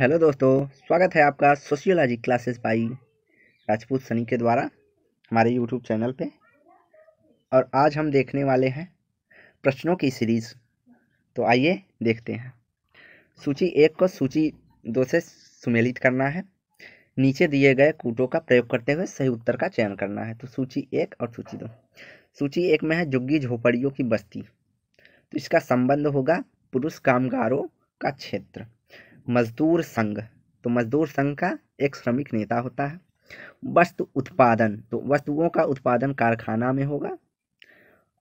hello दोस्तों स्वागत है आपका sociology classes by Rajput Sunny के द्वारा हमारे यूट्यूब चैनल पे और आज हम देखने वाले हैं प्रश्नों की सीरीज़ तो आइए देखते हैं सूची एक को सूची दो से सुमेलित करना है नीचे दिए गए कूटों का प्रयोग करते हुए सही उत्तर का चयन करना है तो सूची एक और सूची दो सूची एक में है जुग्गी झोपड़ियों की बस्ती तो इसका संबंध होगा पुरुष कामगारों का क्षेत्र मजदूर संघ तो मजदूर संघ का एक श्रमिक नेता होता है वस्तु उत्पादन तो वस्तुओं का उत्पादन कारखाना में होगा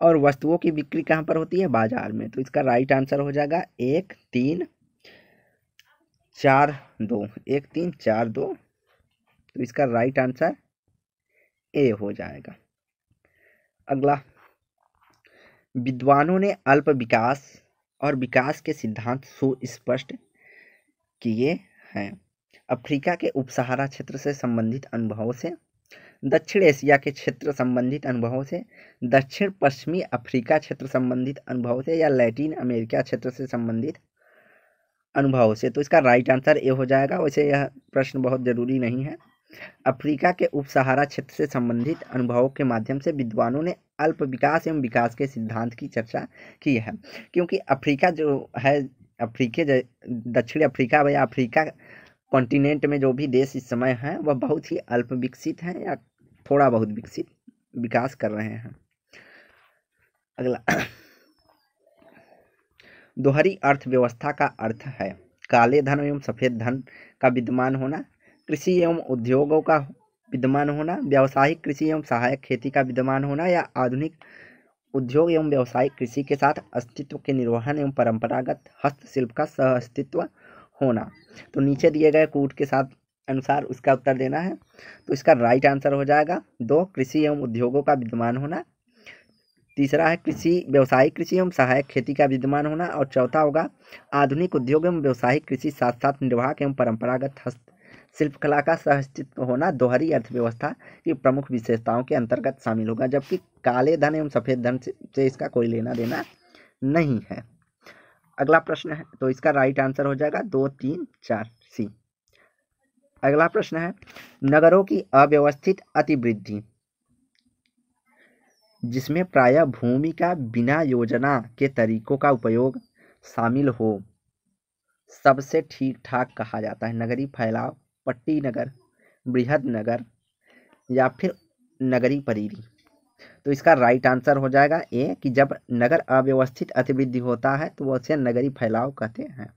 और वस्तुओं की बिक्री कहाँ पर होती है बाजार में तो इसका राइट आंसर हो जाएगा एक तीन चार दो एक तीन चार दो तो इसका राइट आंसर ए हो जाएगा अगला विद्वानों ने अल्प विकास और विकास के सिद्धांत सुस्पष्ट किए हैं अफ्रीका के उपसहारा क्षेत्र से संबंधित अनुभवों से दक्षिण एशिया के क्षेत्र संबंधित अनुभवों से दक्षिण पश्चिमी अफ्रीका क्षेत्र संबंधित अनुभवों से या लैटिन अमेरिका क्षेत्र से संबंधित अनुभवों से तो इसका राइट आंसर ए हो जाएगा वैसे यह प्रश्न बहुत ज़रूरी नहीं है अफ्रीका के उपसहारा क्षेत्र से संबंधित अनुभवों के माध्यम से विद्वानों ने अल्प विकास एवं विकास के सिद्धांत की चर्चा की है क्योंकि अफ्रीका जो है अफ्रीके दक्षिण अफ्रीका या अफ्रीका कॉन्टिनेंट में जो भी देश इस समय हैं वह बहुत ही अल्प विकसित हैं या थोड़ा बहुत विकसित विकास कर रहे हैं अगला दोहरी अर्थव्यवस्था का अर्थ है काले धन एवं सफ़ेद धन का विद्यमान होना कृषि एवं उद्योगों का विद्यमान होना व्यावसायिक कृषि एवं सहायक खेती का विद्यमान होना या आधुनिक उद्योग एवं व्यवसाय कृषि के साथ अस्तित्व के निर्वहन एवं परंपरागत हस्तशिल्प का सह अस्तित्व होना तो नीचे दिए गए कूट के साथ अनुसार उसका उत्तर देना है तो इसका राइट आंसर हो जाएगा दो कृषि एवं उद्योगों का विद्यमान होना तीसरा है कृषि व्यवसायिक कृषि एवं सहायक खेती का विद्यमान होना और चौथा होगा आधुनिक उद्योग एवं व्यवसायिक कृषि साथ साथ निर्वाहक एवं परंपरागत हस्त शिल्पकला का सहअस्तित्व होना दोहरी अर्थव्यवस्था की प्रमुख विशेषताओं के अंतर्गत शामिल होगा जबकि काले धन एवं सफ़ेद धन से, इसका कोई लेना देना नहीं है अगला प्रश्न है तो इसका राइट आंसर हो जाएगा दो तीन चार सी अगला प्रश्न है नगरों की अव्यवस्थित अतिवृद्धि जिसमें प्रायः भूमि का बिना योजना के तरीकों का उपयोग शामिल हो सबसे ठीक ठाक कहा जाता है नगरी फैलाव पट्टी नगर बृहद नगर या फिर नगरी परिरी तो इसका राइट आंसर हो जाएगा ए कि जब नगर अव्यवस्थित अतिवृद्धि होता है तो उसे नगरी फैलाव कहते हैं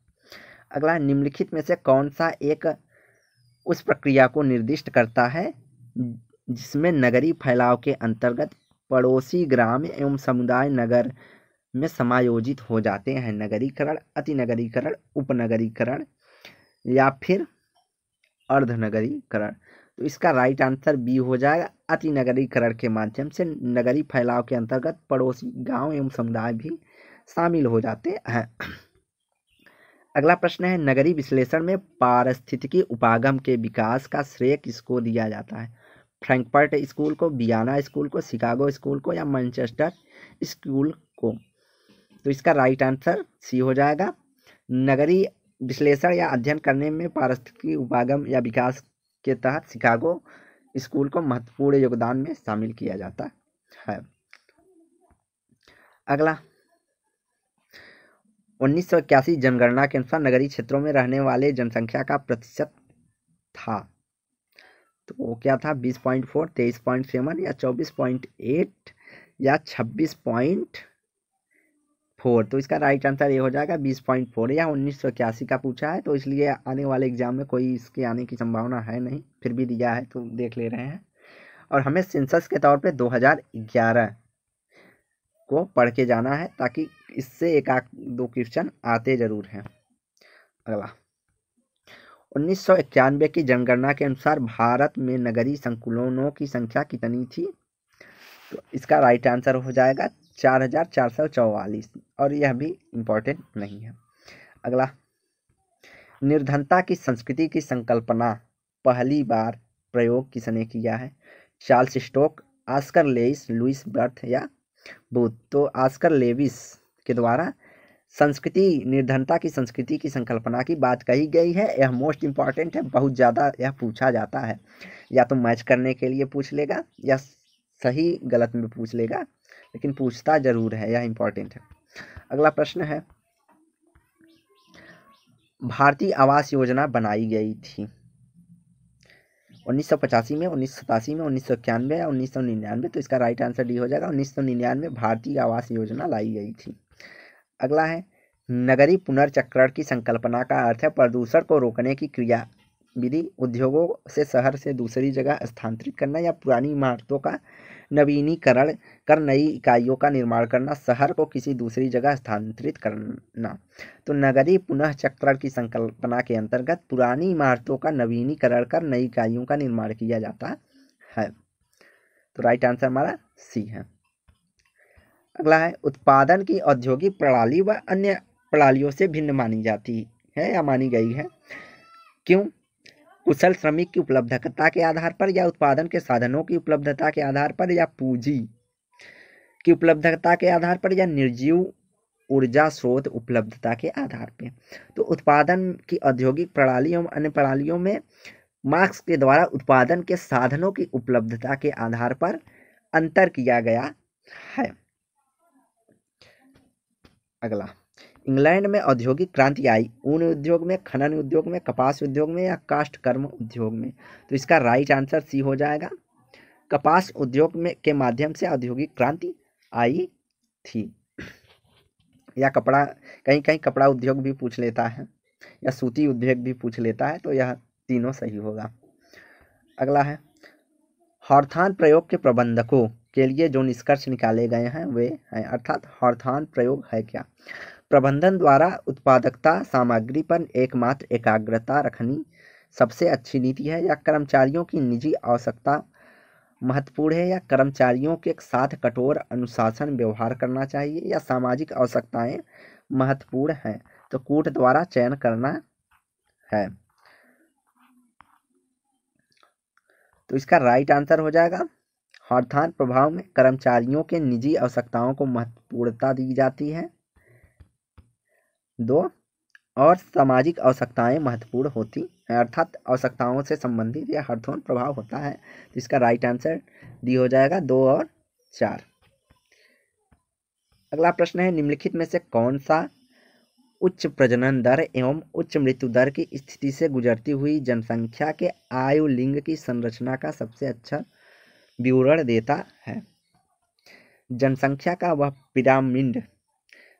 अगला निम्नलिखित में से कौन सा एक उस प्रक्रिया को निर्दिष्ट करता है जिसमें नगरी फैलाव के अंतर्गत पड़ोसी ग्राम एवं समुदाय नगर में समायोजित हो जाते हैं नगरीकरण अति नगरीकरण उपनगरीकरण या फिर अर्धनगरीकरण तो इसका राइट आंसर बी हो जाएगा अति नगरीकरण के माध्यम से नगरी फैलाव के अंतर्गत पड़ोसी गांव एवं समुदाय भी शामिल हो जाते हैं अगला प्रश्न है नगरी विश्लेषण में पारिस्थितिकी उपागम के विकास का श्रेय किसको दिया जाता है फ्रैंकफर्ट स्कूल को बियाना स्कूल को शिकागो स्कूल को या मैनचेस्टर स्कूल को तो इसका राइट आंसर सी हो जाएगा नगरी विश्लेषण या अध्ययन करने में पारिस्थितिकी उपागम या विकास के तहत शिकागो स्कूल को महत्वपूर्ण योगदान में शामिल किया जाता है अगला उन्नीस जनगणना के अनुसार नगरीय क्षेत्रों में रहने वाले जनसंख्या का प्रतिशत था तो वो क्या था बीस पॉइंट फोर तेईस पॉइंट सेवन या चौबीस पॉइंट एट या छब्बीस पॉइंट फोर तो इसका राइट आंसर ये हो जाएगा बीस पॉइंट फोर या उन्नीस सौ इक्यासी का पूछा है तो इसलिए आने वाले एग्जाम में कोई इसके आने की संभावना है नहीं फिर भी दिया है तो देख ले रहे हैं और हमें सेंसस के तौर पे 2011 को पढ़ के जाना है ताकि इससे एक आख दो क्वेश्चन आते ज़रूर हैं अगला उन्नीस की जनगणना के अनुसार भारत में नगरीय संकुलनों की संख्या कितनी थी तो इसका राइट आंसर हो जाएगा चार हजार चार सौ चौवालीस और यह भी इम्पोर्टेंट नहीं है अगला निर्धनता की संस्कृति की संकल्पना पहली बार प्रयोग किसने किया है Charles Stoke Oscar Lewis Louis Wirth या बूथ तो आस्कर लेविस के द्वारा संस्कृति निर्धनता की संस्कृति की संकल्पना की बात कही गई है यह मोस्ट इम्पॉर्टेंट है बहुत ज़्यादा यह पूछा जाता है या तो मैच करने के लिए पूछ लेगा या सही गलत में पूछ लेगा लेकिन पूछता जरूर है यह इम्पोर्टेंट है अगला प्रश्न है भारतीय आवास योजना बनाई गई थी 1985 में उन्नीस में उन्नीस सौ इक्यानवे या उन्नीस सौ निन्यानवे तो इसका राइट आंसर डी हो जाएगा उन्नीस सौ निन्यानवे भारतीय आवास योजना लाई गई थी अगला है नगरी पुनर्चक्रण की संकल्पना का अर्थ है प्रदूषण को रोकने की क्रिया विधि उद्योगों से शहर से दूसरी जगह स्थानांतरित करना या पुरानी इमारतों का नवीनीकरण कर नई इकाइयों का निर्माण करना शहर को किसी दूसरी जगह स्थानांतरित करना तो नगरीय पुनः चक्रण की संकल्पना के अंतर्गत पुरानी इमारतों का नवीनीकरण कर नई इकाइयों का निर्माण किया जाता है तो राइट आंसर हमारा सी है अगला है उत्पादन की औद्योगिक प्रणाली व अन्य प्रणालियों से भिन्न मानी जाती है या मानी गई है क्यों कुशल श्रमिक की उपलब्धता के आधार पर या उत्पादन के साधनों की उपलब्धता के आधार पर या पूंजी की उपलब्धता के आधार पर या निर्जीव ऊर्जा स्रोत उपलब्धता के आधार पर तो उत्पादन की औद्योगिक प्रणाली एवं अन्य प्रणालियों में मार्क्स के द्वारा उत्पादन के साधनों की उपलब्धता के आधार पर अंतर किया गया है अगला इंग्लैंड में औद्योगिक क्रांति आई ऊन उद्योग में खनन उद्योग में कपास उद्योग में या काष्ट कर्म उद्योग में तो इसका राइट आंसर सी हो जाएगा कपास उद्योग में के माध्यम से औद्योगिक क्रांति आई थी या कपड़ा कहीं कहीं कपड़ा उद्योग भी पूछ लेता है या सूती उद्योग भी पूछ लेता है तो यह तीनों सही होगा अगला है हॉर्थान प्रयोग के प्रबंधकों के लिए जो निष्कर्ष निकाले गए हैं वे हैं अर्थात हॉर्थान प्रयोग है क्या प्रबंधन द्वारा उत्पादकता सामग्री पर एकमात्र एकाग्रता रखनी सबसे अच्छी नीति है या कर्मचारियों की निजी आवश्यकता महत्वपूर्ण है या कर्मचारियों के साथ कठोर अनुशासन व्यवहार करना चाहिए या सामाजिक आवश्यकताएं महत्वपूर्ण हैं तो कूट द्वारा चयन करना है तो इसका राइट आंसर हो जाएगा हड़ताल प्रभाव में कर्मचारियों के निजी आवश्यकताओं को महत्वपूर्णता दी जाती है दो और सामाजिक आवश्यकताएं महत्वपूर्ण होती हैं अर्थात आवश्यकताओं से संबंधित यह हर्थोन प्रभाव होता है तो इसका राइट आंसर डी हो जाएगा दो और चार अगला प्रश्न है निम्नलिखित में से कौन सा उच्च प्रजनन दर एवं उच्च मृत्यु दर की स्थिति से गुजरती हुई जनसंख्या के आयु लिंग की संरचना का सबसे अच्छा विवरण देता है जनसंख्या का वह पिरामिड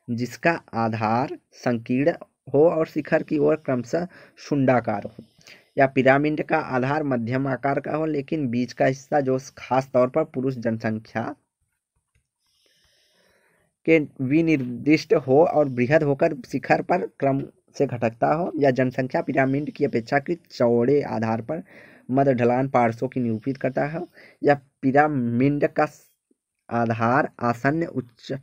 जिसका आधार संकीर्ण हो और शिखर की ओर क्रमशः शुंडाकार हो या पिरामिड का आधार मध्यम आकार का हो लेकिन बीच का हिस्सा जो खास तौर पर पुरुष जनसंख्या के विनिर्दिष्ट हो और बृहद होकर शिखर पर क्रम से घटकता हो या जनसंख्या पिरामिड की अपेक्षाकृत चौड़े आधार पर मध्य ढलान पार्श्वों की निरूपित करता है या पिरामिड का आधार आसन्न उच्च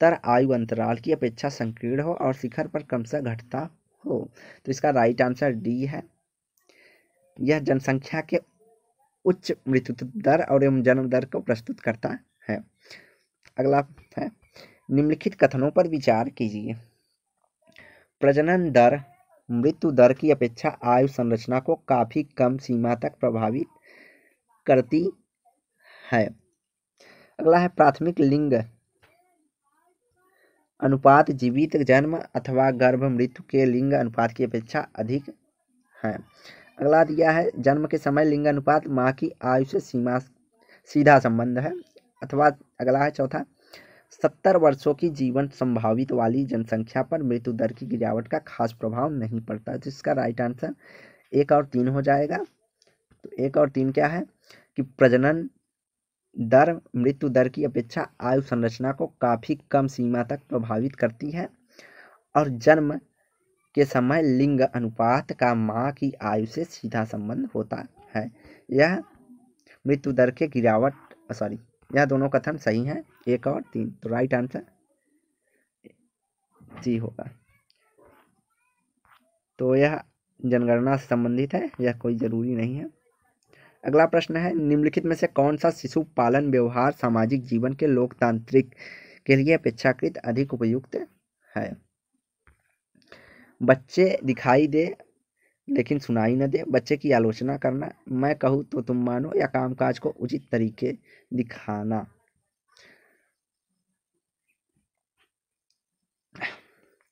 तर आयु अंतराल की अपेक्षा संकीर्ण हो और शिखर पर क्रमशः घटता हो तो इसका राइट आंसर डी है यह जनसंख्या के उच्च मृत्यु दर और एवं जन्म दर को प्रस्तुत करता है अगला है निम्नलिखित कथनों पर विचार कीजिए प्रजनन दर मृत्यु दर की अपेक्षा आयु संरचना को काफ़ी कम सीमा तक प्रभावित करती है अगला है प्राथमिक लिंग अनुपात जीवित जन्म अथवा गर्भ मृत्यु के लिंग अनुपात की अपेक्षा अधिक है अगला दिया है जन्म के समय लिंग अनुपात माँ की आयु से सीमा सीधा संबंध है अथवा अगला है चौथा सत्तर वर्षों की जीवन संभावित वाली जनसंख्या पर मृत्यु दर की गिरावट का खास प्रभाव नहीं पड़ता तो इसका राइट आंसर एक और तीन हो जाएगा तो एक और तीन क्या है कि प्रजनन दर मृत्यु दर की अपेक्षा आयु संरचना को काफ़ी कम सीमा तक प्रभावित करती है और जन्म के समय लिंग अनुपात का माँ की आयु से सीधा संबंध होता है यह मृत्यु दर के गिरावट सॉरी यह दोनों कथन सही हैं एक और तीन तो राइट आंसर जी होगा तो यह जनगणना से संबंधित है यह कोई ज़रूरी नहीं है अगला प्रश्न है निम्नलिखित में से कौन सा शिशु पालन व्यवहार सामाजिक जीवन के लोकतांत्रिक के लिए अपेक्षाकृत अधिक उपयुक्त है बच्चे दिखाई दे लेकिन सुनाई न दे बच्चे की आलोचना करना मैं कहूँ तो तुम मानो या कामकाज को उचित तरीके दिखाना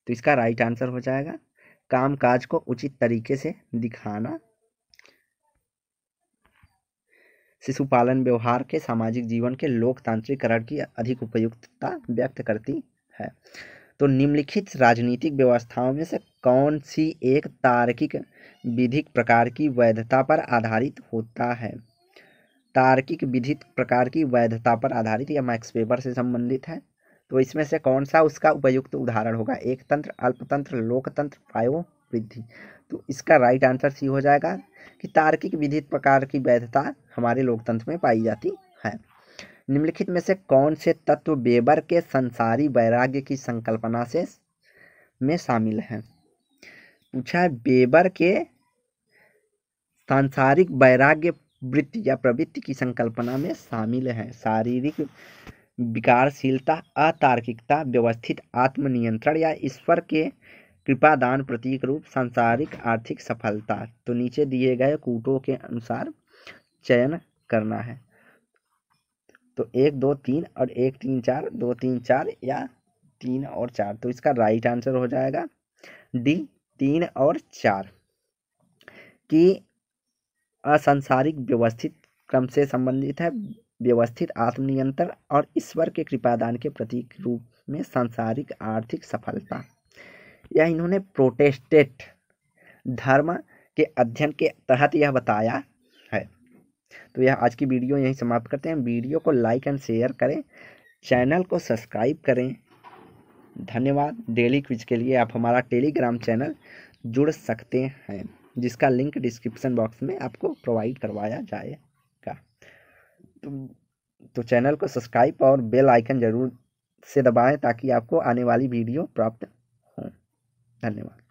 तो इसका राइट आंसर हो जाएगा कामकाज को उचित तरीके से दिखाना शिशुपालन व्यवहार के सामाजिक जीवन के लोकतांत्रिकरण की अधिक उपयुक्तता व्यक्त करती है तो निम्नलिखित राजनीतिक व्यवस्थाओं में से कौन सी एक तार्किक विधिक प्रकार की वैधता पर आधारित होता है तार्किक विधिक प्रकार की वैधता पर आधारित या मैक्स वेबर से संबंधित है तो इसमें से कौन सा उसका उपयुक्त उदाहरण होगा एक तंत्र अल्पतंत्र लोकतंत्र पायो वृद्धि तो इसका राइट आंसर सी हो जाएगा कि तार्किक विधि प्रकार की वैधता हमारे लोकतंत्र में पाई जाती है निम्नलिखित में से कौन से तत्व बेबर के संसारी वैराग्य की संकल्पना से में शामिल हैं पूछा है बेबर के सांसारिक वैराग्य वृत्ति या प्रवृत्ति की संकल्पना में शामिल है शारीरिक विकारशीलता अतार्किकता व्यवस्थित आत्मनियंत्रण या ईश्वर के कृपा दान प्रतीक रूप सांसारिक आर्थिक सफलता तो नीचे दिए गए कूटों के अनुसार चयन करना है तो एक दो तीन और एक तीन चार दो तीन चार या तीन और चार तो इसका राइट आंसर हो जाएगा डी तीन और चार कि असंसारिक व्यवस्थित क्रम से संबंधित है व्यवस्थित आत्मनियंत्रण और ईश्वर के कृपादान के प्रतीक रूप में सांसारिक आर्थिक सफलता या इन्होंने प्रोटेस्टेट धर्म के अध्ययन के तहत यह बताया है तो यह आज की वीडियो यहीं समाप्त करते हैं वीडियो को लाइक एंड शेयर करें चैनल को सब्सक्राइब करें धन्यवाद डेली क्विज के लिए आप हमारा टेलीग्राम चैनल जुड़ सकते हैं जिसका लिंक डिस्क्रिप्शन बॉक्स में आपको प्रोवाइड करवाया जाएगा तो, तो चैनल को सब्सक्राइब और बेल आइकन ज़रूर से दबाएं ताकि आपको आने वाली वीडियो प्राप्त धन्यवाद